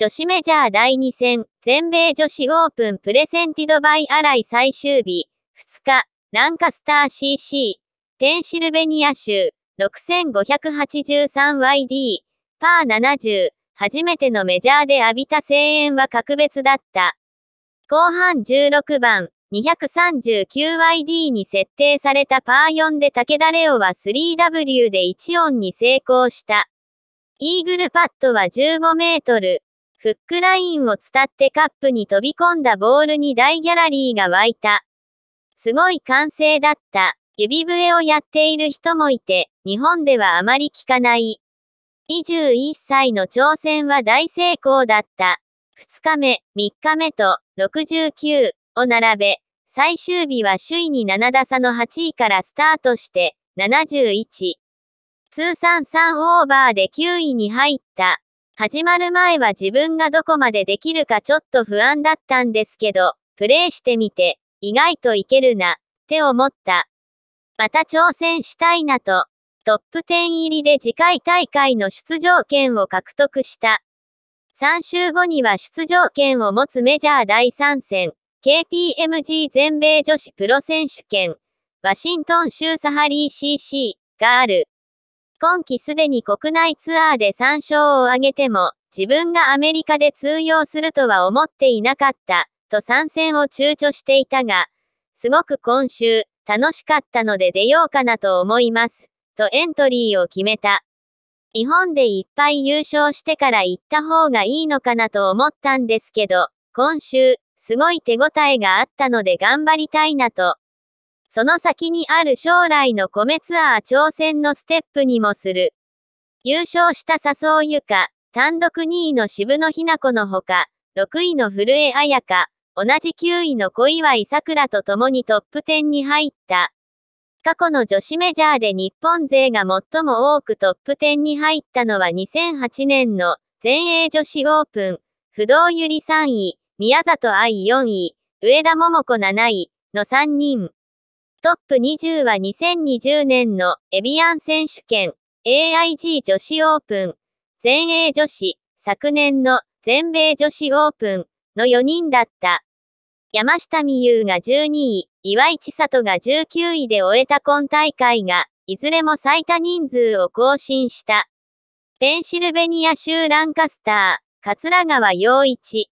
女子メジャー第2戦、全米女子オープンプレセンティドバイアライ最終日、2日、ランカスター CC、ペンシルベニア州、6583YD、パー70、初めてのメジャーで浴びた声援は格別だった。後半16番、239YD に設定されたパー4で武田レオは 3W で1音に成功した。イーグルパットは15メートル、フックラインを伝ってカップに飛び込んだボールに大ギャラリーが湧いた。すごい歓声だった。指笛をやっている人もいて、日本ではあまり聞かない。21歳の挑戦は大成功だった。2日目、3日目と69を並べ、最終日は首位に7打差の8位からスタートして71。通算3オーバーで9位に入った。始まる前は自分がどこまでできるかちょっと不安だったんですけど、プレイしてみて、意外といけるな、って思った。また挑戦したいなと、トップ10入りで次回大会の出場権を獲得した。3週後には出場権を持つメジャー第3戦、KPMG 全米女子プロ選手権、ワシントン州サハリー CC がある。今季すでに国内ツアーで3勝を挙げても、自分がアメリカで通用するとは思っていなかった、と参戦を躊躇していたが、すごく今週、楽しかったので出ようかなと思います、とエントリーを決めた。日本でいっぱい優勝してから行った方がいいのかなと思ったんですけど、今週、すごい手応えがあったので頑張りたいなと。その先にある将来の米ツアー挑戦のステップにもする。優勝した笹生ゆか、単独2位の渋野ひな子のほか、6位の古江彩香、同じ9位の小祝さくらと共にトップ10に入った。過去の女子メジャーで日本勢が最も多くトップ10に入ったのは2008年の全英女子オープン、不動ゆり3位、宮里愛4位、上田桃子7位の3人。トップ20は2020年のエビアン選手権 AIG 女子オープン全英女子昨年の全米女子オープンの4人だった。山下美優が12位、岩井千里が19位で終えた今大会が、いずれも最多人数を更新した。ペンシルベニア州ランカスター、桂川陽一、